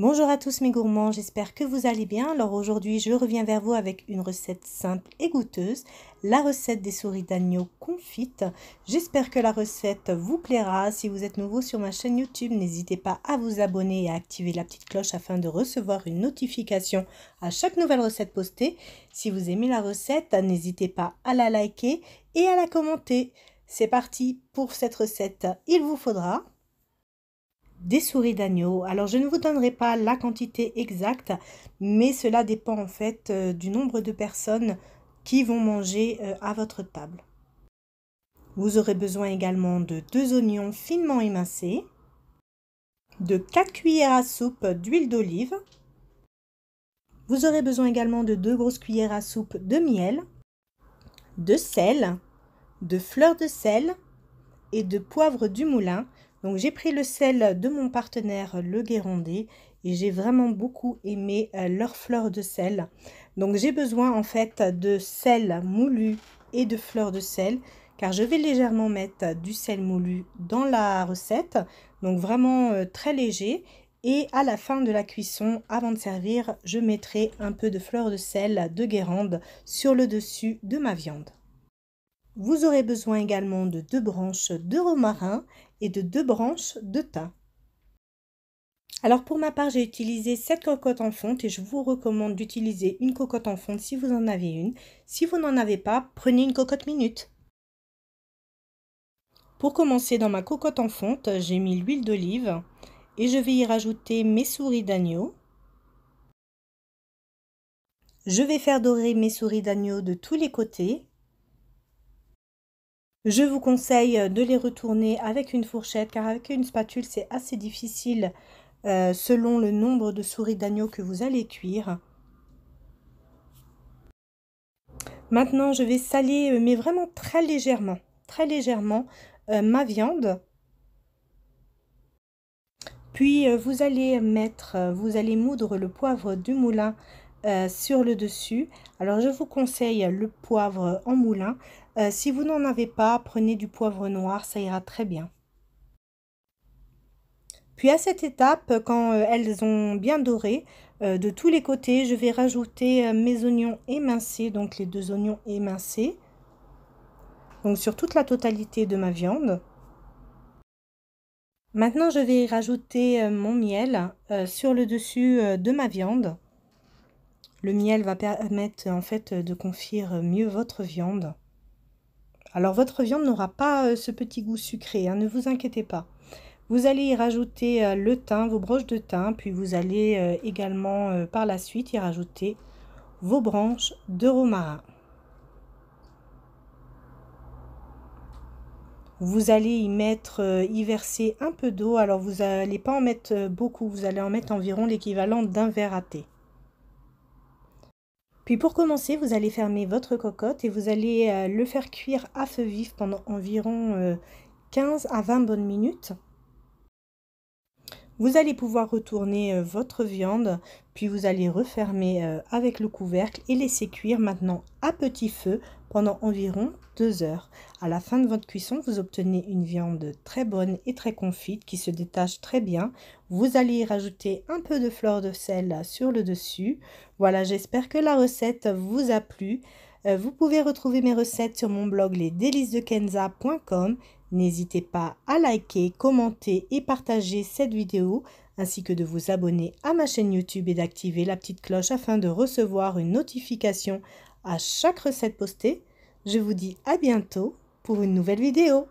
Bonjour à tous mes gourmands, j'espère que vous allez bien. Alors aujourd'hui, je reviens vers vous avec une recette simple et goûteuse, la recette des souris d'agneau confites. J'espère que la recette vous plaira. Si vous êtes nouveau sur ma chaîne YouTube, n'hésitez pas à vous abonner et à activer la petite cloche afin de recevoir une notification à chaque nouvelle recette postée. Si vous aimez la recette, n'hésitez pas à la liker et à la commenter. C'est parti pour cette recette. Il vous faudra des souris d'agneau. Alors je ne vous donnerai pas la quantité exacte, mais cela dépend en fait euh, du nombre de personnes qui vont manger euh, à votre table. Vous aurez besoin également de deux oignons finement émincés, de 4 cuillères à soupe d'huile d'olive. Vous aurez besoin également de deux grosses cuillères à soupe de miel, de sel, de fleur de sel et de poivre du moulin donc j'ai pris le sel de mon partenaire le Guérandais et j'ai vraiment beaucoup aimé euh, leur fleur de sel. Donc j'ai besoin en fait de sel moulu et de fleurs de sel car je vais légèrement mettre du sel moulu dans la recette. Donc vraiment euh, très léger et à la fin de la cuisson, avant de servir, je mettrai un peu de fleur de sel de Guérande sur le dessus de ma viande. Vous aurez besoin également de deux branches de romarin et de deux branches de thym. Alors pour ma part, j'ai utilisé cette cocotte en fonte et je vous recommande d'utiliser une cocotte en fonte si vous en avez une. Si vous n'en avez pas, prenez une cocotte minute. Pour commencer, dans ma cocotte en fonte, j'ai mis l'huile d'olive et je vais y rajouter mes souris d'agneau. Je vais faire dorer mes souris d'agneau de tous les côtés je vous conseille euh, de les retourner avec une fourchette car avec une spatule c'est assez difficile euh, selon le nombre de souris d'agneau que vous allez cuire. Maintenant je vais saler euh, mais vraiment très légèrement, très légèrement ma viande. Puis vous allez mettre, vous allez moudre le poivre du moulin euh, sur le dessus. Alors je vous conseille le poivre en moulin. Euh, si vous n'en avez pas, prenez du poivre noir, ça ira très bien. Puis à cette étape, quand euh, elles ont bien doré, de tous les côtés, je vais rajouter mes oignons émincés, donc les deux oignons émincés, donc sur toute la totalité de ma viande. Maintenant, je vais rajouter mon miel sur le dessus de ma viande. Le miel va permettre en fait de confire mieux votre viande. Alors votre viande n'aura pas euh, ce petit goût sucré, hein, ne vous inquiétez pas. Vous allez y rajouter euh, le thym, vos broches de thym, puis vous allez euh, également par la suite y rajouter vos branches de romarin. Vous allez y mettre, y verser un peu d'eau. Alors vous n'allez pas en mettre beaucoup, vous allez en mettre environ l'équivalent d'un verre à thé. Puis pour commencer, vous allez fermer votre cocotte et vous allez euh, le faire cuire à feu vif pendant environ 15 euh, à 20 bonnes minutes. Vous allez pouvoir retourner euh, votre viande, puis vous allez refermer euh, avec le couvercle et laisser cuire maintenant à petit feu pendant environ 2 heures. À la fin de votre cuisson, vous obtenez une viande très bonne et très confite qui se détache très bien. Vous allez rajouter un peu de fleur de sel sur le dessus. Voilà, j'espère que la recette vous a plu. Euh, vous pouvez retrouver mes recettes sur mon blog lesdélicesdekenza.com N'hésitez pas à liker, commenter et partager cette vidéo ainsi que de vous abonner à ma chaîne YouTube et d'activer la petite cloche afin de recevoir une notification à chaque recette postée. Je vous dis à bientôt pour une nouvelle vidéo.